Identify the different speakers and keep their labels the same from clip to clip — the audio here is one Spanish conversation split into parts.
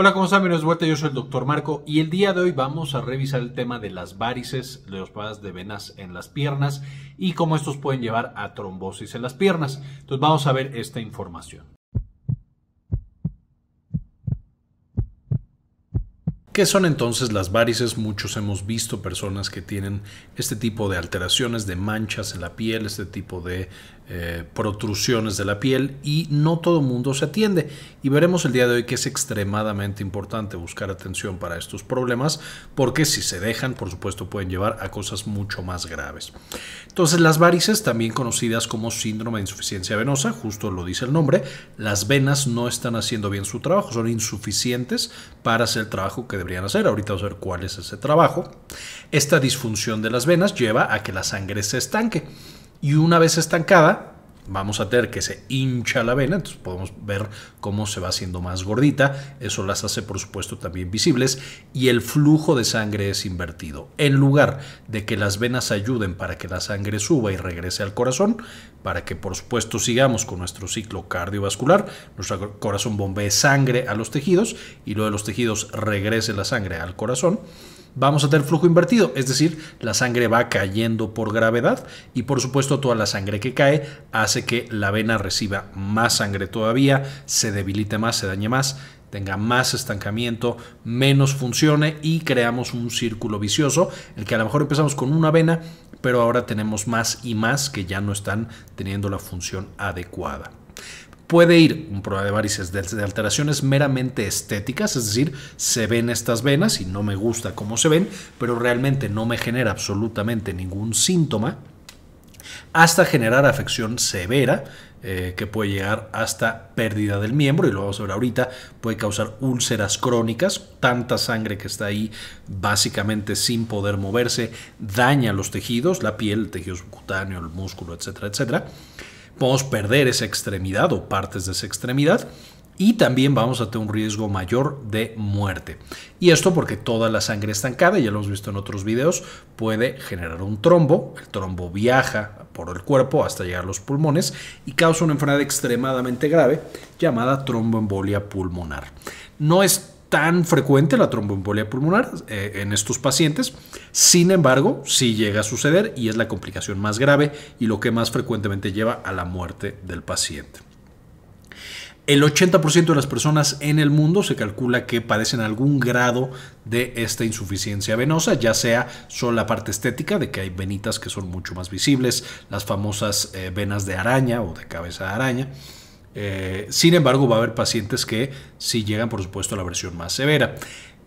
Speaker 1: Hola, ¿cómo están? Bienvenidos de vuelta, yo soy el Dr. Marco y el día de hoy vamos a revisar el tema de las varices, de los de venas en las piernas y cómo estos pueden llevar a trombosis en las piernas. Entonces vamos a ver esta información. ¿Qué son entonces las varices? Muchos hemos visto personas que tienen este tipo de alteraciones de manchas en la piel, este tipo de eh, protrusiones de la piel y no todo el mundo se atiende. Y veremos el día de hoy que es extremadamente importante buscar atención para estos problemas porque si se dejan, por supuesto, pueden llevar a cosas mucho más graves. Entonces, las varices, también conocidas como síndrome de insuficiencia venosa, justo lo dice el nombre, las venas no están haciendo bien su trabajo, son insuficientes para hacer el trabajo que deberían hacer. Ahorita vamos a ver cuál es ese trabajo. Esta disfunción de las venas lleva a que la sangre se estanque y una vez estancada, vamos a tener que se hincha la vena, entonces podemos ver cómo se va haciendo más gordita, eso las hace por supuesto también visibles y el flujo de sangre es invertido. En lugar de que las venas ayuden para que la sangre suba y regrese al corazón, para que por supuesto sigamos con nuestro ciclo cardiovascular, nuestro corazón bombee sangre a los tejidos y luego de los tejidos regrese la sangre al corazón vamos a tener flujo invertido, es decir, la sangre va cayendo por gravedad y por supuesto toda la sangre que cae hace que la vena reciba más sangre todavía, se debilite más, se dañe más, tenga más estancamiento, menos funcione y creamos un círculo vicioso, el que a lo mejor empezamos con una vena, pero ahora tenemos más y más que ya no están teniendo la función adecuada puede ir un problema de varices de, alteraciones meramente estéticas, es decir, se ven estas venas y no me gusta cómo se ven, pero realmente no me genera absolutamente ningún síntoma, hasta generar afección severa eh, que puede llegar hasta pérdida del miembro, y lo vamos a ver ahorita, puede causar úlceras crónicas, tanta sangre que está ahí básicamente sin poder moverse, daña los tejidos, la piel, el tejido subcutáneo, el músculo, etcétera, etcétera podemos perder esa extremidad o partes de esa extremidad y también vamos a tener un riesgo mayor de muerte. Y esto porque toda la sangre estancada, ya lo hemos visto en otros videos, puede generar un trombo. El trombo viaja por el cuerpo hasta llegar a los pulmones y causa una enfermedad extremadamente grave llamada tromboembolia pulmonar. No es tan frecuente la tromboembolia pulmonar eh, en estos pacientes, sin embargo, sí llega a suceder y es la complicación más grave y lo que más frecuentemente lleva a la muerte del paciente. El 80% de las personas en el mundo se calcula que padecen algún grado de esta insuficiencia venosa, ya sea solo la parte estética, de que hay venitas que son mucho más visibles, las famosas eh, venas de araña o de cabeza de araña. Eh, sin embargo, va a haber pacientes que sí llegan, por supuesto, a la versión más severa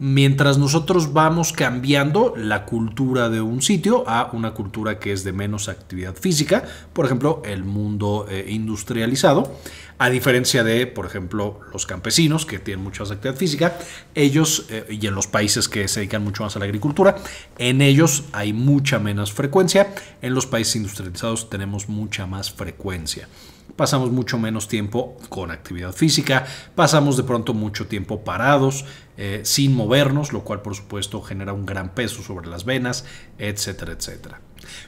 Speaker 1: mientras nosotros vamos cambiando la cultura de un sitio a una cultura que es de menos actividad física, por ejemplo, el mundo eh, industrializado, a diferencia de, por ejemplo, los campesinos que tienen mucha actividad física, ellos eh, y en los países que se dedican mucho más a la agricultura, en ellos hay mucha menos frecuencia, en los países industrializados tenemos mucha más frecuencia pasamos mucho menos tiempo con actividad física, pasamos de pronto mucho tiempo parados, eh, sin movernos, lo cual por supuesto genera un gran peso sobre las venas, etcétera, etcétera.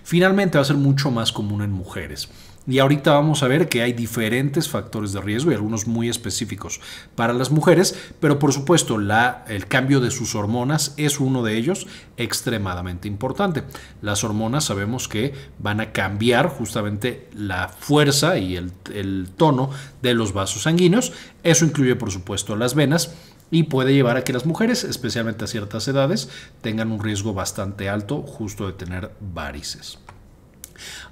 Speaker 1: Finalmente va a ser mucho más común en mujeres. Y ahorita vamos a ver que hay diferentes factores de riesgo y algunos muy específicos para las mujeres, pero por supuesto el cambio de sus hormonas es uno de ellos extremadamente importante. Las hormonas sabemos que van a cambiar justamente la fuerza y el, el tono de los vasos sanguíneos. Eso incluye por supuesto las venas y puede llevar a que las mujeres, especialmente a ciertas edades, tengan un riesgo bastante alto justo de tener varices.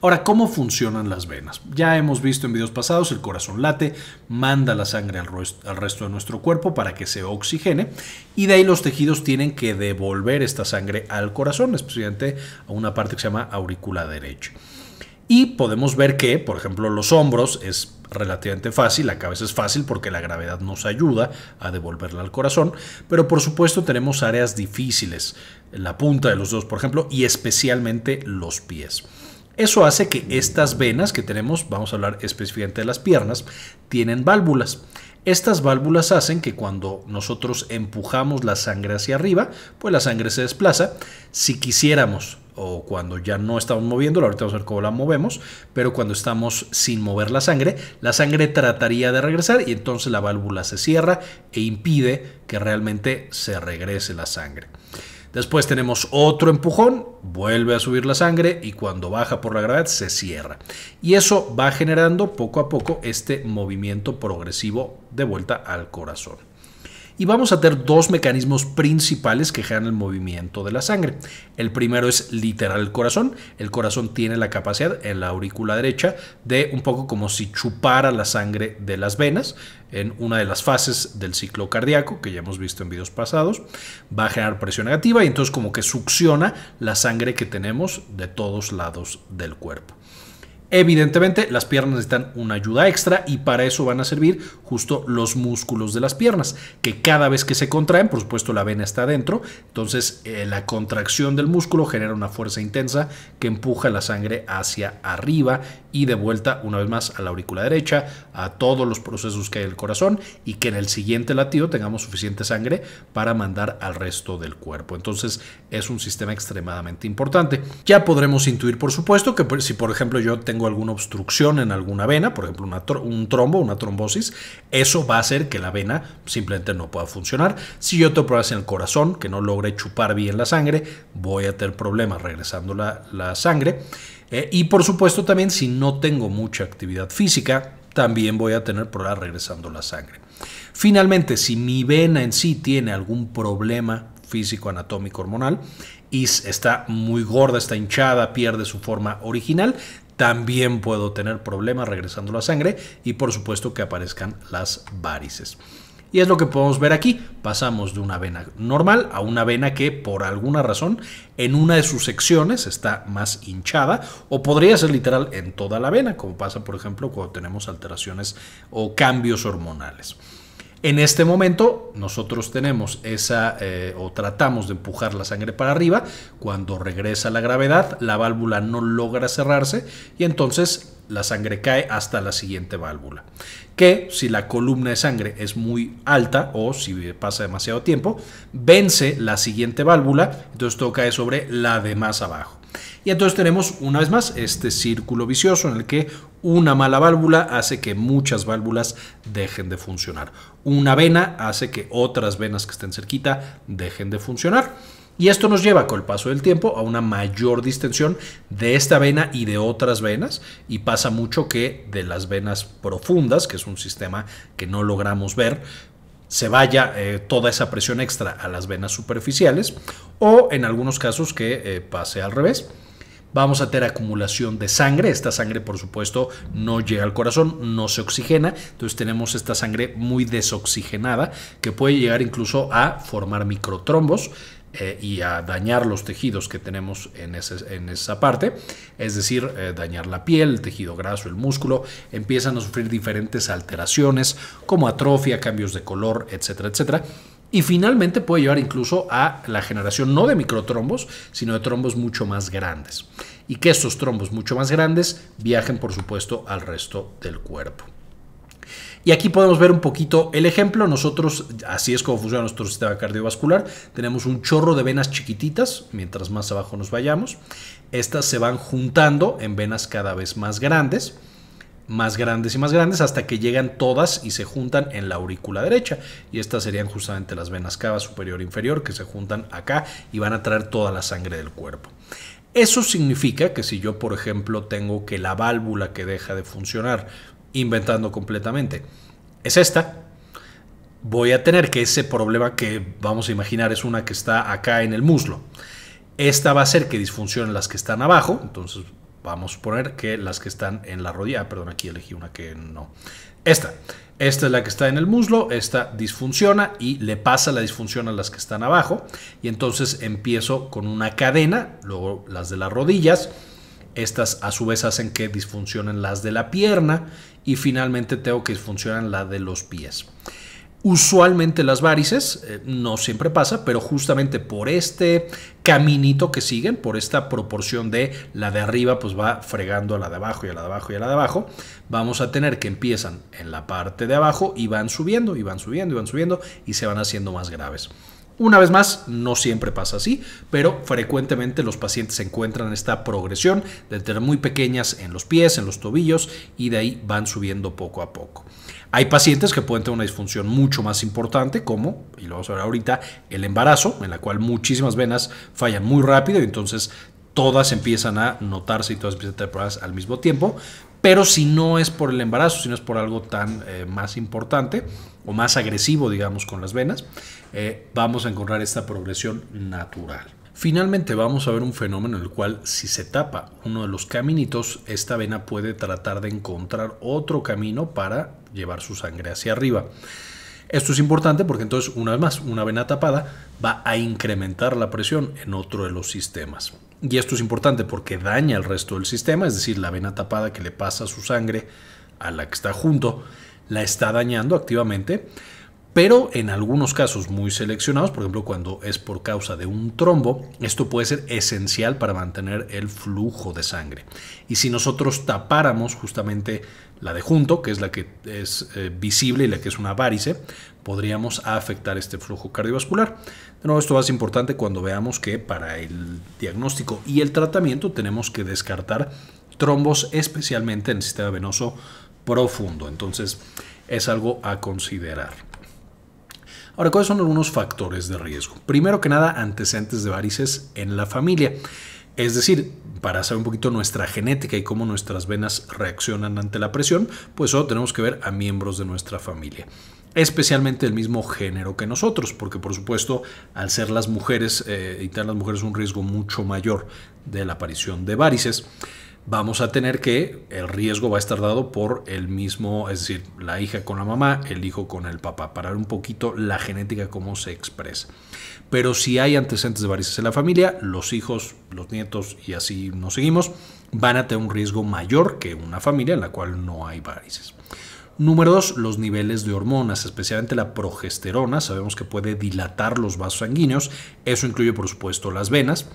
Speaker 1: Ahora, ¿cómo funcionan las venas? Ya hemos visto en videos pasados, el corazón late, manda la sangre al, resto de nuestro cuerpo para que se oxigene y de ahí los tejidos tienen que devolver esta sangre al corazón, especialmente a una parte que se llama aurícula derecha. Y podemos ver que, por ejemplo, los hombros es relativamente fácil, la cabeza es fácil porque la gravedad nos ayuda a devolverla al corazón, pero por supuesto tenemos áreas difíciles, la punta de los dedos, por ejemplo, y especialmente los pies. Eso hace que estas venas que tenemos, vamos a hablar específicamente de las piernas, tienen válvulas. Estas válvulas hacen que cuando nosotros empujamos la sangre hacia arriba, pues la sangre se desplaza. Si quisiéramos o cuando ya no estamos moviendo, ahorita vamos a ver cómo la movemos, pero cuando estamos sin mover la sangre, la sangre trataría de regresar y entonces la válvula se cierra e impide que realmente se regrese la sangre. Después tenemos otro empujón, vuelve a subir la sangre y cuando baja por la gravedad se cierra. Y eso va generando poco a poco este movimiento progresivo de vuelta al corazón y vamos a tener dos mecanismos principales que generan el movimiento de la sangre. El primero es literal el corazón. El corazón tiene la capacidad en la aurícula derecha de un poco como si chupara la sangre de las venas en una de las fases del ciclo cardíaco que ya hemos visto en videos pasados. Va a generar presión negativa y entonces como que succiona la sangre que tenemos de todos lados del cuerpo. Evidentemente, las piernas necesitan una ayuda extra y para eso van a servir justo los músculos de las piernas, que cada vez que se contraen, por supuesto la vena está adentro, entonces eh, la contracción del músculo genera una fuerza intensa que empuja la sangre hacia arriba y de vuelta una vez más a la aurícula derecha, a todos los procesos que hay en el corazón y que en el siguiente latido tengamos suficiente sangre para mandar al resto del cuerpo. Entonces es un sistema extremadamente importante. Ya podremos intuir, por supuesto, que pues, si por ejemplo yo tengo alguna obstrucción en alguna vena, por ejemplo un trombo, una trombosis, eso va a hacer que la vena simplemente no pueda funcionar. Si yo tengo problemas en el corazón, que no logre chupar bien la sangre, voy a tener problemas regresando la sangre. ¿eh? y por supuesto también si no tengo mucha actividad física, también voy a tener problemas regresando la sangre. Finalmente, si mi vena en sí tiene algún problema físico, anatómico, hormonal, y está muy gorda, está hinchada, pierde su forma original, también puedo tener problemas regresando la sangre y por supuesto que aparezcan las varices. Y es lo que podemos ver aquí. Pasamos de una vena normal a una vena que por alguna razón en una de sus secciones está más hinchada o podría ser literal en toda la vena, como pasa por ejemplo cuando tenemos alteraciones o cambios hormonales. En este momento nosotros tenemos esa eh, o tratamos de empujar la sangre para arriba, cuando regresa la gravedad la válvula no logra cerrarse y entonces la sangre cae hasta la siguiente válvula. Que si la columna de sangre es muy alta o si pasa demasiado tiempo, vence la siguiente válvula, entonces todo cae sobre la de más abajo. Y entonces tenemos una vez más este círculo vicioso en el que una mala válvula hace que muchas válvulas dejen de funcionar. Una vena hace que otras venas que estén cerquita dejen de funcionar. Y esto nos lleva con el paso del tiempo a una mayor distensión de esta vena y de otras venas. Y pasa mucho que de las venas profundas, que es un sistema que no logramos ver, se vaya eh, toda esa presión extra a las venas superficiales. O en algunos casos que eh, pase al revés vamos a tener acumulación de sangre. Esta sangre, por supuesto, no llega al corazón, no se oxigena. Entonces tenemos esta sangre muy desoxigenada que puede llegar incluso a formar microtrombos. Eh, y a dañar los tejidos que tenemos en, en esa parte, es decir, eh, dañar la piel, el tejido graso, el músculo, empiezan a sufrir diferentes alteraciones como atrofia, cambios de color, etcétera, etcétera y finalmente puede llevar incluso a la generación no de microtrombos, sino de trombos mucho más grandes. Y que estos trombos mucho más grandes viajen, por supuesto, al resto del cuerpo. Y aquí podemos ver un poquito el ejemplo. Nosotros, así es como funciona nuestro sistema cardiovascular. Tenemos un chorro de venas chiquititas, mientras más abajo nos vayamos. Estas se van juntando en venas cada vez más grandes más grandes y más grandes hasta que llegan todas y se juntan en la aurícula derecha. Y estas serían justamente las venas cava superior e inferior que se juntan acá y van a traer toda la sangre del cuerpo. Eso significa que si yo, por ejemplo, tengo que la válvula que deja de funcionar, inventando completamente, es esta, voy a tener que ese problema que vamos a imaginar es una que está acá en el muslo. Esta va a hacer que disfuncionen las que están abajo, entonces vamos a poner que las que están en la rodilla, ah, perdón, aquí elegí una que no. Esta, esta es la que está en el muslo, esta disfunciona y le pasa la disfunción a las que están abajo. Y entonces empiezo con una cadena, luego las de las rodillas. Estas a su vez hacen que disfuncionen las de la pierna y finalmente tengo que disfuncionar la de los pies. Usualmente las varices, eh, no siempre pasa, pero justamente por este caminito que siguen, por esta proporción de la de arriba, pues va fregando a la de abajo y a la de abajo y a la de abajo, vamos a tener que empiezan en la parte de abajo y van subiendo y van subiendo y van subiendo y se van haciendo más graves. Una vez más, no siempre pasa así, pero frecuentemente los pacientes encuentran esta progresión de tener muy pequeñas en los pies, en los tobillos y de ahí van subiendo poco a poco. Hay pacientes que pueden tener una disfunción mucho más importante, como, y lo vamos a ver ahorita, el embarazo, en la cual muchísimas venas fallan muy rápido y entonces todas empiezan a notarse y todas empiezan a tener problemas al mismo tiempo. Pero si no es por el embarazo, si no es por algo tan eh, más importante o más agresivo, digamos, con las venas, eh, vamos a encontrar esta progresión natural. Finalmente vamos a ver un fenómeno en el cual si se tapa uno de los caminitos, esta vena puede tratar de encontrar otro camino para llevar su sangre hacia arriba. Esto es importante porque entonces una vez más una vena tapada va a incrementar la presión en otro de los sistemas. Y esto es importante porque daña el resto del sistema, es decir, la vena tapada que le pasa su sangre a la que está junto, la está dañando activamente pero en algunos casos muy seleccionados, por ejemplo cuando es por causa de un trombo, esto puede ser esencial para mantener el flujo de sangre. Y si nosotros tapáramos justamente la de junto, que es la que es eh, visible y la que es una varice, podríamos afectar este flujo cardiovascular. De nuevo, esto es importante cuando veamos que para el diagnóstico y el tratamiento tenemos que descartar trombos especialmente en el sistema venoso profundo. Entonces, es algo a considerar. Ahora, ¿cuáles son algunos factores de riesgo? Primero que nada, antecedentes de varices en la familia. Es decir, para saber un poquito nuestra genética y cómo nuestras venas reaccionan ante la presión, pues solo tenemos que ver a miembros de nuestra familia especialmente del mismo género que nosotros, porque por supuesto al ser las mujeres eh, y las mujeres un riesgo mucho mayor de la aparición de varices vamos a tener que el riesgo va a estar dado por el mismo, es decir, la hija con la mamá, el hijo con el papá, para ver un poquito la genética cómo se expresa. Pero si hay antecedentes de varices en la familia, los hijos, los nietos y así nos seguimos, van a tener un riesgo mayor que una familia en la cual no hay varices. Número dos, los niveles de hormonas, especialmente la progesterona, sabemos que puede dilatar los vasos sanguíneos, eso incluye por supuesto las venas.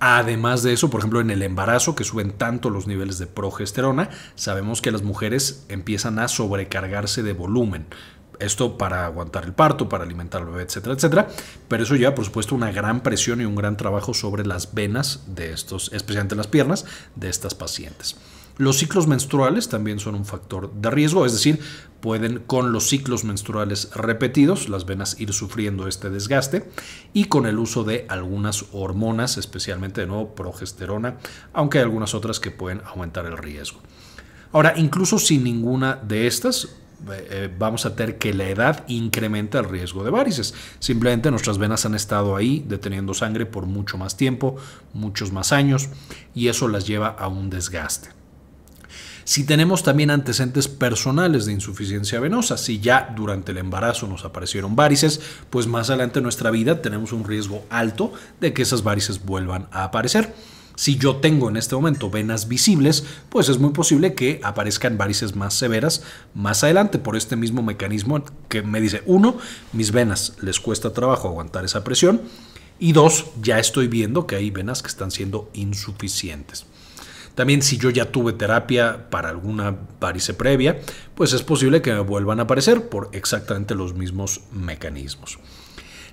Speaker 1: Además de eso, por ejemplo, en el embarazo, que suben tanto los niveles de progesterona, sabemos que las mujeres empiezan a sobrecargarse de volumen. Esto para aguantar el parto, para alimentar al bebé, etcétera, etcétera. Pero eso lleva, por supuesto, una gran presión y un gran trabajo sobre las venas de estos, especialmente las piernas, de estas pacientes. Los ciclos menstruales también son un factor de riesgo, es decir, pueden con los ciclos menstruales repetidos las venas ir sufriendo este desgaste y con el uso de algunas hormonas, especialmente de nuevo progesterona, aunque hay algunas otras que pueden aumentar el riesgo. Ahora, incluso sin ninguna de estas, eh, eh, vamos a tener que la edad incrementa el riesgo de varices. Simplemente nuestras venas han estado ahí deteniendo sangre por mucho más tiempo, muchos más años, y eso las lleva a un desgaste. Si tenemos también antecedentes personales de insuficiencia venosa, si ya durante el embarazo nos aparecieron varices, pues más adelante en nuestra vida tenemos un riesgo alto de que esas varices vuelvan a aparecer. Si yo tengo en este momento venas visibles, pues es muy posible que aparezcan varices más severas más adelante por este mismo mecanismo que me dice, uno, mis venas les cuesta trabajo aguantar esa presión y dos, ya estoy viendo que hay venas que están siendo insuficientes. También si yo ya tuve terapia para alguna varice previa, pues es posible que me vuelvan a aparecer por exactamente los mismos mecanismos.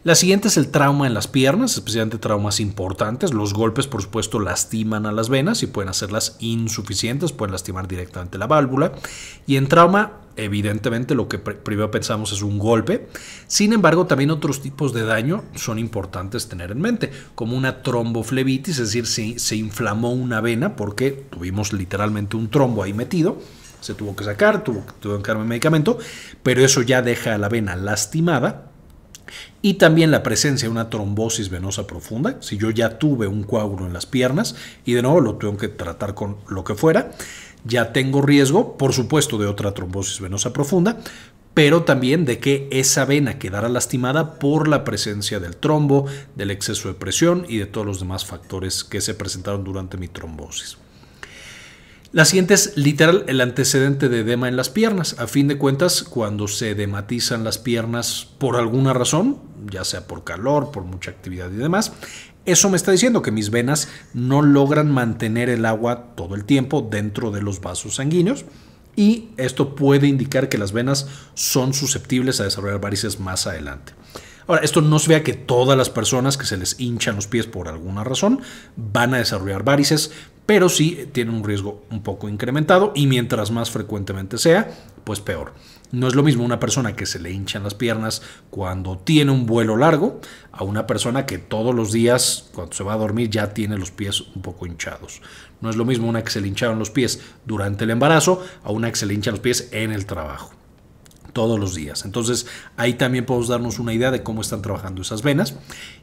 Speaker 1: La siguiente es el trauma en las piernas, especialmente traumas importantes. Los golpes, por supuesto, lastiman a las venas y pueden hacerlas insuficientes, pueden lastimar directamente la válvula. Y en trauma evidentemente lo que primero pensamos es un golpe. Sin embargo, también otros tipos de daño son importantes tener en mente, como una tromboflebitis, es decir, se, se inflamó una vena porque tuvimos literalmente un trombo ahí metido. Se tuvo que sacar, tuvo, tuvo que un medicamento, pero eso ya deja a la vena lastimada y también la presencia de una trombosis venosa profunda, si yo ya tuve un coágulo en las piernas y de nuevo lo tengo que tratar con lo que fuera, ya tengo riesgo, por supuesto, de otra trombosis venosa profunda, pero también de que esa vena quedara lastimada por la presencia del trombo, del exceso de presión y de todos los demás factores que se presentaron durante mi trombosis. La siguiente es literal el antecedente de edema en las piernas. A fin de cuentas, cuando se dematizan las piernas por alguna razón, ya sea por calor, por mucha actividad y demás, eso me está diciendo que mis venas no logran mantener el agua todo el tiempo dentro de los vasos sanguíneos y esto puede indicar que las venas son susceptibles a desarrollar varices más adelante. Ahora, esto no se vea que todas las personas que se les hinchan los pies por alguna razón van a desarrollar varices, pero sí tiene un riesgo un poco incrementado y mientras más frecuentemente sea, pues peor. No es lo mismo una persona que se le hinchan las piernas cuando tiene un vuelo largo a una persona que todos los días cuando se va a dormir ya tiene los pies un poco hinchados. No es lo mismo una que se le hincharon los pies durante el embarazo a una que se le hinchan los pies en el trabajo todos los días. Entonces ahí también podemos darnos una idea de cómo están trabajando esas venas.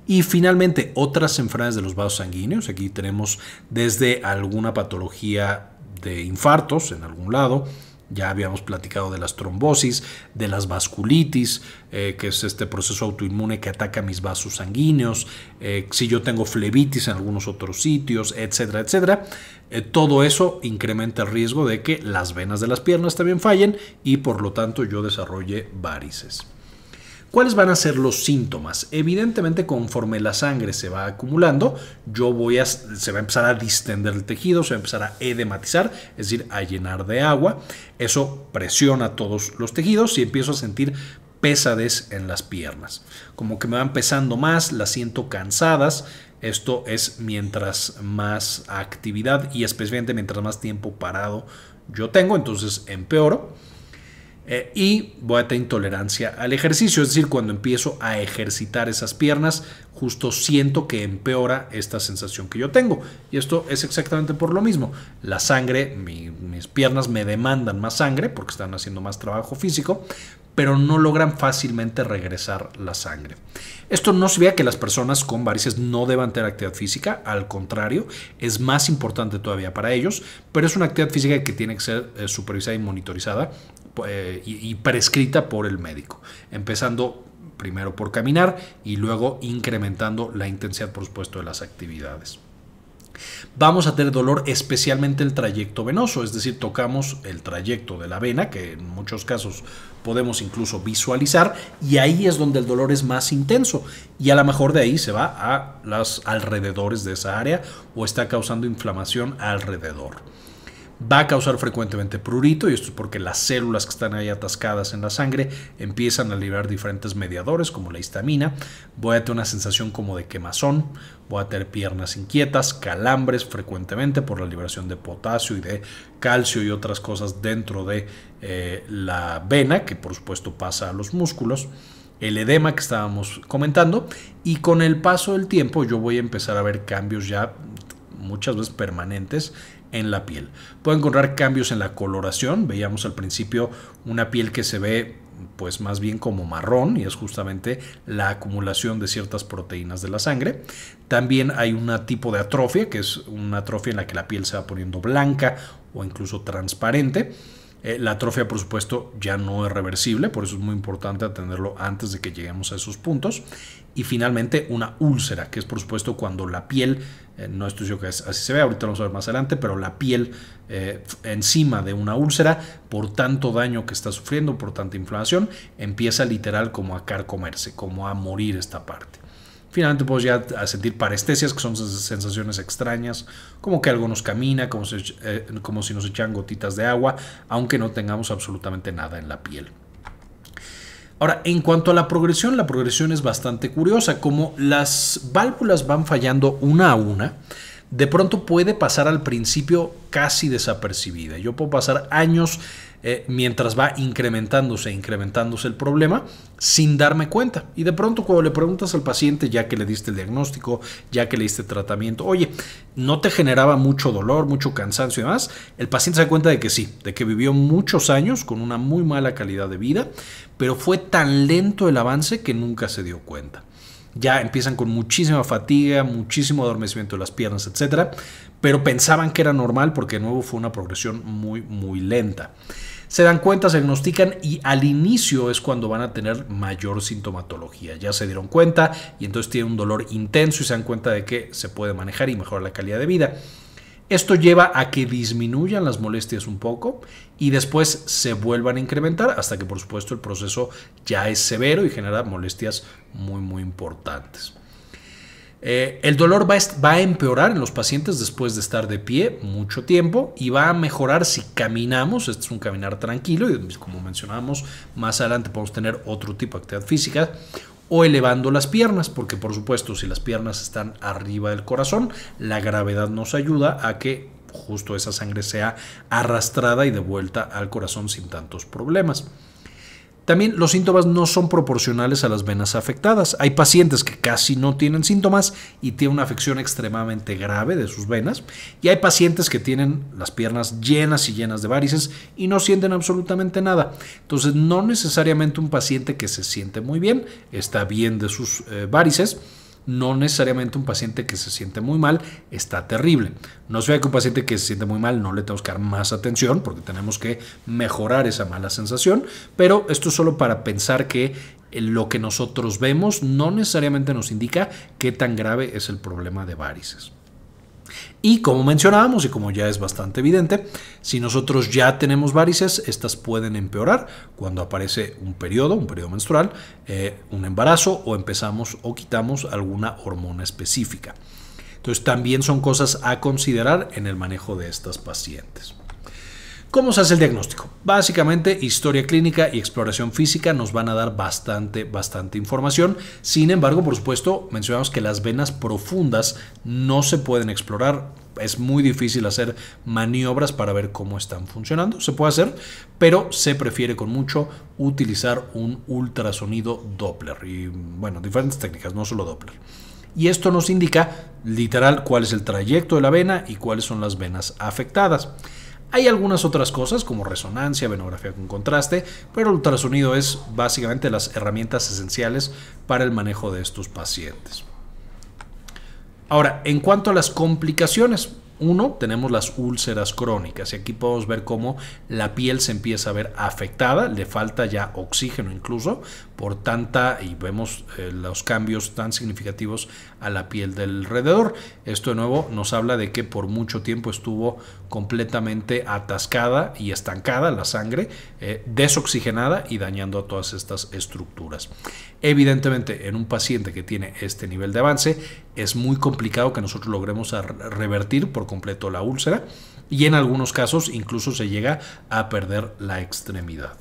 Speaker 1: Y finalmente otras enfermedades de los vasos sanguíneos. Aquí tenemos desde alguna patología de infartos en algún lado, ya habíamos platicado de las trombosis, de las vasculitis, eh, que es este proceso autoinmune que ataca mis vasos sanguíneos, eh, si yo tengo flebitis en algunos otros sitios, etcétera, etcétera. Eh, todo eso incrementa el riesgo de que las venas de las piernas también fallen y por lo tanto yo desarrolle varices. ¿Cuáles van a ser los síntomas? Evidentemente, conforme la sangre se va acumulando, yo voy a, se va a empezar a distender el tejido, se va a empezar a edematizar, es decir, a llenar de agua. Eso presiona todos los tejidos y empiezo a sentir pesadez en las piernas. Como que me van pesando más, las siento cansadas. Esto es mientras más actividad y especialmente mientras más tiempo parado yo tengo, entonces empeoro. Eh, y voy a tener intolerancia al ejercicio, es decir, cuando empiezo a ejercitar esas piernas, justo siento que empeora esta sensación que yo tengo. Y esto es exactamente por lo mismo. La sangre, mis piernas me demandan más sangre porque están haciendo más trabajo físico, pero no logran fácilmente regresar la sangre. Esto no se vea que las personas con varices no deban tener actividad física, al contrario, es más importante todavía para ellos, pero es una actividad física que tiene que ser eh, supervisada y monitorizada eh, y, prescrita por el médico, empezando primero por caminar y luego incrementando la intensidad, por supuesto, de las actividades. Vamos a tener dolor especialmente el trayecto venoso, es decir, tocamos el trayecto de la vena, que en muchos casos podemos incluso visualizar, y ahí es donde el dolor es más intenso, y a lo mejor de ahí se va a los alrededores de esa área o está causando inflamación alrededor va a causar frecuentemente prurito y esto es porque las células que están ahí atascadas en la sangre empiezan a liberar diferentes mediadores como la histamina, voy a tener una sensación como de quemazón, voy a tener piernas inquietas, calambres frecuentemente por la liberación de potasio y de calcio y otras cosas dentro de eh, la vena que por supuesto pasa a los músculos el edema que estábamos comentando y con el paso del tiempo yo voy a empezar a ver cambios ya muchas veces permanentes en la piel. Pueden encontrar cambios en la coloración. Veíamos al principio una piel que se ve pues más bien como marrón y es justamente la acumulación de ciertas proteínas de la sangre. También hay un tipo de atrofia, que es una atrofia en la que la piel se va poniendo blanca o incluso transparente. Eh, la atrofia, por supuesto, ya no es reversible, por eso es muy importante atenderlo antes de que lleguemos a esos puntos. Y finalmente, una úlcera, que es, por supuesto, cuando la piel, eh, no estoy seguro que así se ve, ahorita lo vamos a ver más adelante, pero la piel eh, encima de una úlcera, por tanto daño que está sufriendo, por tanta inflamación, empieza literal como a carcomerse, como a morir esta parte. Finalmente puedes ya a sentir parestesias, que son sensaciones extrañas, como que algo nos camina, como, si, eh, como si nos echan gotitas de agua, aunque no tengamos absolutamente nada en la piel. Ahora, en cuanto a la progresión, la progresión es bastante curiosa, como las válvulas van fallando una a una, de pronto puede pasar al principio casi desapercibida. Yo puedo pasar años eh, mientras va incrementándose, incrementándose el problema sin darme cuenta. Y de pronto cuando le preguntas al paciente, ya que le diste el diagnóstico, ya que le diste tratamiento, oye, ¿no te generaba mucho dolor, mucho cansancio y demás? El paciente se da cuenta de que sí, de que vivió muchos años con una muy mala calidad de vida, pero fue tan lento el avance que nunca se dio cuenta ya empiezan con muchísima fatiga, muchísimo adormecimiento de las piernas, etcétera, pero pensaban que era normal porque de nuevo fue una progresión muy muy lenta. Se dan cuenta, se diagnostican y al inicio es cuando van a tener mayor sintomatología. Ya se dieron cuenta y entonces tienen un dolor intenso y se dan cuenta de que se puede manejar y mejorar la calidad de vida. Esto lleva a que disminuyan las molestias un poco y después se vuelvan a incrementar hasta que por supuesto el proceso ya es severo y genera molestias muy muy importantes. Eh, el dolor va va a, empeorar en los pacientes después de estar de pie mucho tiempo y va a mejorar si caminamos. Este es un caminar tranquilo y como mencionábamos más adelante podemos tener otro tipo de actividad física o elevando las piernas, porque por supuesto si las piernas están arriba del corazón, la gravedad nos ayuda a que justo esa sangre sea arrastrada y devuelta al corazón sin tantos problemas. También los síntomas no son proporcionales a las venas afectadas. Hay pacientes que casi no tienen síntomas y tienen una afección extremadamente grave de sus venas. Y hay pacientes que tienen las piernas llenas y llenas de varices y no sienten absolutamente nada. Entonces, no necesariamente un paciente que se siente muy bien está bien de sus eh, varices no necesariamente un paciente que se siente muy mal está terrible. No sea que un paciente que se siente muy mal no le tenga que dar más atención porque tenemos que mejorar esa mala sensación, pero esto es solo para pensar que eh, lo que nosotros vemos no necesariamente nos indica qué tan grave es el problema de varices. Y como mencionábamos y como ya es bastante evidente, si nosotros ya tenemos varices, estas pueden empeorar cuando aparece un periodo, un periodo menstrual, eh, un embarazo o empezamos o quitamos alguna hormona específica. Entonces también son cosas a considerar en el manejo de estas pacientes. ¿Cómo se hace el diagnóstico? Básicamente, historia clínica y exploración física nos van a dar bastante, bastante información. Sin embargo, por supuesto, mencionamos que las venas profundas no se pueden explorar. Es muy difícil hacer maniobras para ver cómo están funcionando. Se puede hacer, pero se prefiere con mucho utilizar un ultrasonido Doppler. Y bueno, diferentes técnicas, no solo Doppler y esto nos indica literal cuál es el trayecto de la vena y cuáles son las venas afectadas. Hay algunas otras cosas como resonancia, venografía con contraste, pero el ultrasonido es básicamente las herramientas esenciales para el manejo de estos pacientes. Ahora, en cuanto a las complicaciones, uno, tenemos las úlceras crónicas y aquí podemos ver cómo la piel se empieza a ver afectada, le falta ya oxígeno incluso, por tanta, y vemos eh, los cambios tan significativos a la piel del alrededor. Esto de nuevo nos habla de que por mucho tiempo estuvo completamente atascada y estancada la sangre, eh, desoxigenada y dañando a todas estas estructuras. Evidentemente, en un paciente que tiene este nivel de avance, es muy complicado que nosotros logremos revertir por completo la úlcera y en algunos casos incluso se llega a perder la extremidad.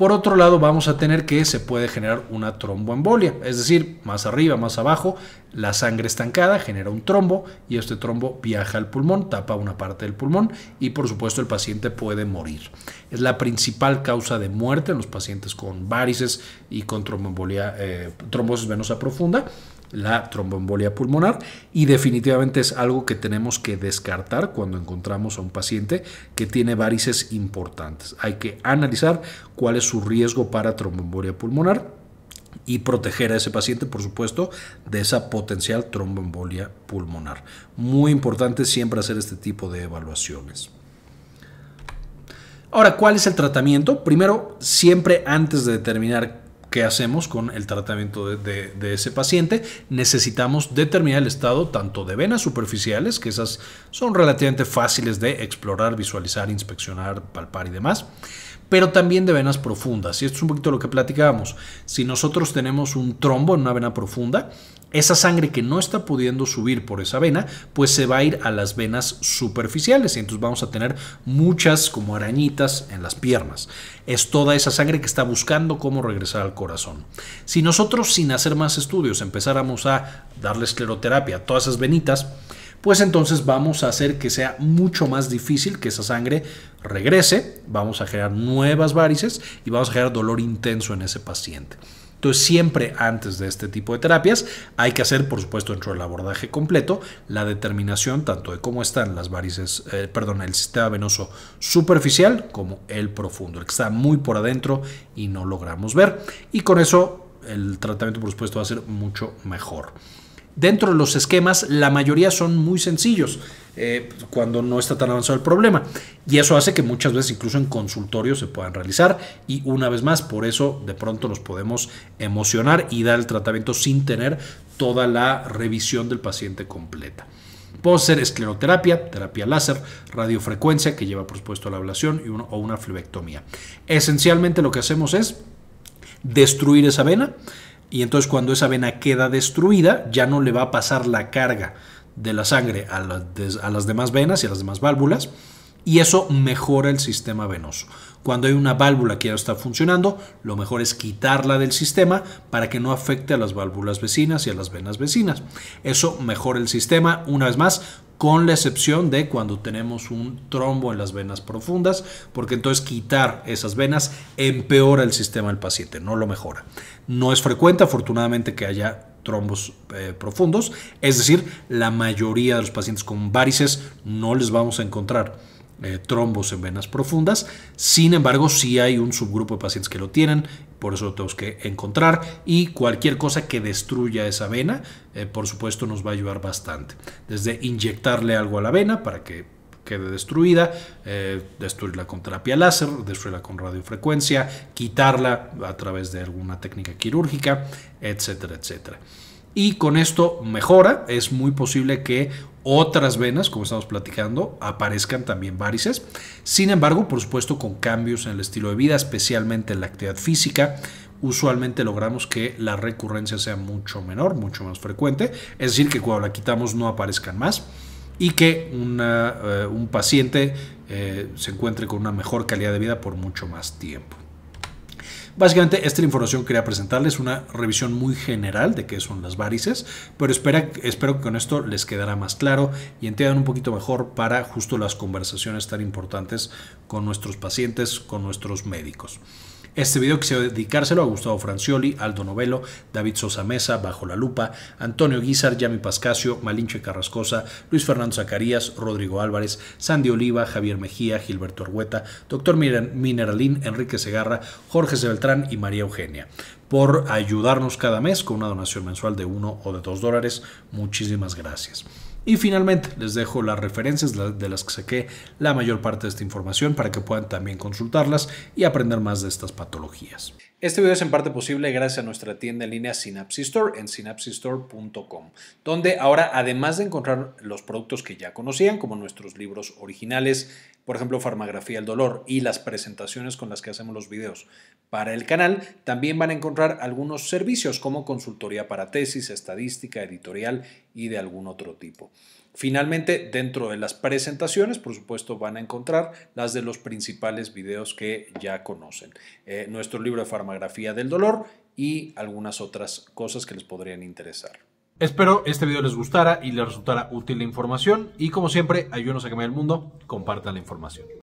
Speaker 1: Por otro lado, vamos a tener que se puede generar una tromboembolia, es decir, más arriba, más abajo, la sangre estancada genera un trombo y este trombo viaja al pulmón, tapa una parte del pulmón y por supuesto el paciente puede morir. Es la principal causa de muerte en los pacientes con varices y con eh, trombosis venosa profunda la tromboembolia pulmonar y definitivamente es algo que tenemos que descartar cuando encontramos a un paciente que tiene varices importantes. Hay que analizar cuál es su riesgo para tromboembolia pulmonar y proteger a ese paciente, por supuesto, de esa potencial tromboembolia pulmonar. Muy importante siempre hacer este tipo de evaluaciones. Ahora, ¿cuál es el tratamiento? Primero, siempre antes de determinar ¿Qué hacemos con el tratamiento de, ese paciente? Necesitamos determinar el estado tanto de venas superficiales, que esas son relativamente fáciles de explorar, visualizar, inspeccionar, palpar y demás, pero también de venas profundas. Y esto es un poquito lo que platicábamos. Si nosotros tenemos un trombo en una vena profunda, esa sangre que no está pudiendo subir por esa vena, pues se va a ir a las venas superficiales y entonces vamos a tener muchas como arañitas en las piernas. Es toda esa sangre que está buscando cómo regresar al corazón. Si nosotros sin hacer más estudios empezáramos a darle escleroterapia a todas esas venitas, pues entonces vamos a hacer que sea mucho más difícil que esa sangre regrese, vamos a generar nuevas varices y vamos a generar dolor intenso en ese paciente. Entonces siempre antes de este tipo de terapias hay que hacer, por supuesto, dentro del abordaje completo, la determinación tanto de cómo están las varices, eh, perdón, el sistema venoso superficial como el profundo, el que está muy por adentro y no logramos ver. Y con eso el tratamiento, por supuesto, va a ser mucho mejor dentro de los esquemas, la mayoría son muy sencillos eh, cuando no está tan avanzado el problema. Y eso hace que muchas veces incluso en consultorios se puedan realizar. Y una vez más, por eso de pronto nos podemos emocionar y dar el tratamiento sin tener toda la revisión del paciente completa. Puede ser escleroterapia, terapia láser, radiofrecuencia, que lleva por a la ablación, y o una flebectomía. Esencialmente lo que hacemos es destruir esa vena, y entonces cuando esa vena queda destruida, ya no le va a pasar la carga de la sangre a, las demás venas y a las demás válvulas. Y eso mejora el sistema venoso. Cuando hay una válvula que ya está funcionando, lo mejor es quitarla del sistema para que no afecte a las válvulas vecinas y a las venas vecinas. Eso mejora el sistema, una vez más, con la excepción de cuando tenemos un trombo en las venas profundas, porque entonces quitar esas venas empeora el sistema del paciente, no lo mejora. No es frecuente, afortunadamente, que haya trombos eh, profundos, es decir, la mayoría de los pacientes con varices no les vamos a encontrar eh, trombos en venas profundas. Sin embargo, sí hay un subgrupo de pacientes que lo tienen por eso lo tenemos que encontrar y cualquier cosa que destruya esa vena, eh, por supuesto, nos va a ayudar bastante. Desde inyectarle algo a la vena para que quede destruida, eh, destruirla con terapia láser, destruirla con radiofrecuencia, quitarla a través de alguna técnica quirúrgica, etcétera, etcétera. Y con esto mejora, es muy posible que otras venas, como estamos platicando, aparezcan también varices. Sin embargo, por supuesto, con cambios en el estilo de vida, especialmente en la actividad física, usualmente logramos que la recurrencia sea mucho menor, mucho más frecuente. Es decir, que cuando la quitamos no aparezcan más y que eh, un paciente eh, se encuentre con una mejor calidad de vida por mucho más tiempo. Básicamente, esta es la información que quería presentarles, una revisión muy general de qué son las varices, pero espero que con esto les quedará más claro y entiendan un poquito mejor para justo las conversaciones tan importantes con nuestros pacientes, con nuestros médicos. Este video quisiera dedicárselo a Gustavo Francioli, Aldo Novelo, David Sosa Mesa, Bajo la Lupa, Antonio Guizar, Yami Pascasio, Malinche Carrascosa, Luis Fernando Zacarías, Rodrigo Álvarez, Sandy Oliva, Javier Mejía, Gilberto Argueta, Doctor Mineralín, Enrique Segarra, Jorge Beltrán y María Eugenia por ayudarnos cada mes con una donación mensual de 1 o de 2 dólares. Muchísimas gracias. Y finalmente les dejo las referencias de las que saqué la mayor parte de esta información para que puedan también consultarlas y aprender más de estas patologías. Este video es en parte posible gracias a nuestra tienda en línea Synapsis Store en synapsistore.com, donde ahora además de encontrar los productos que ya conocían, como nuestros libros originales, por ejemplo, farmagrafía del dolor y las presentaciones con las que hacemos los videos para el canal, también van a encontrar algunos servicios como consultoría para tesis, estadística, editorial y de algún otro tipo. Finalmente, dentro de las presentaciones, por supuesto, van a encontrar las de los principales videos que ya conocen. Eh, nuestro libro de farmagrafía del dolor y algunas otras cosas que les podrían interesar. Espero este video les gustara y les resultara útil la información y como siempre, ayúdenos a cambiar el mundo, compartan la información.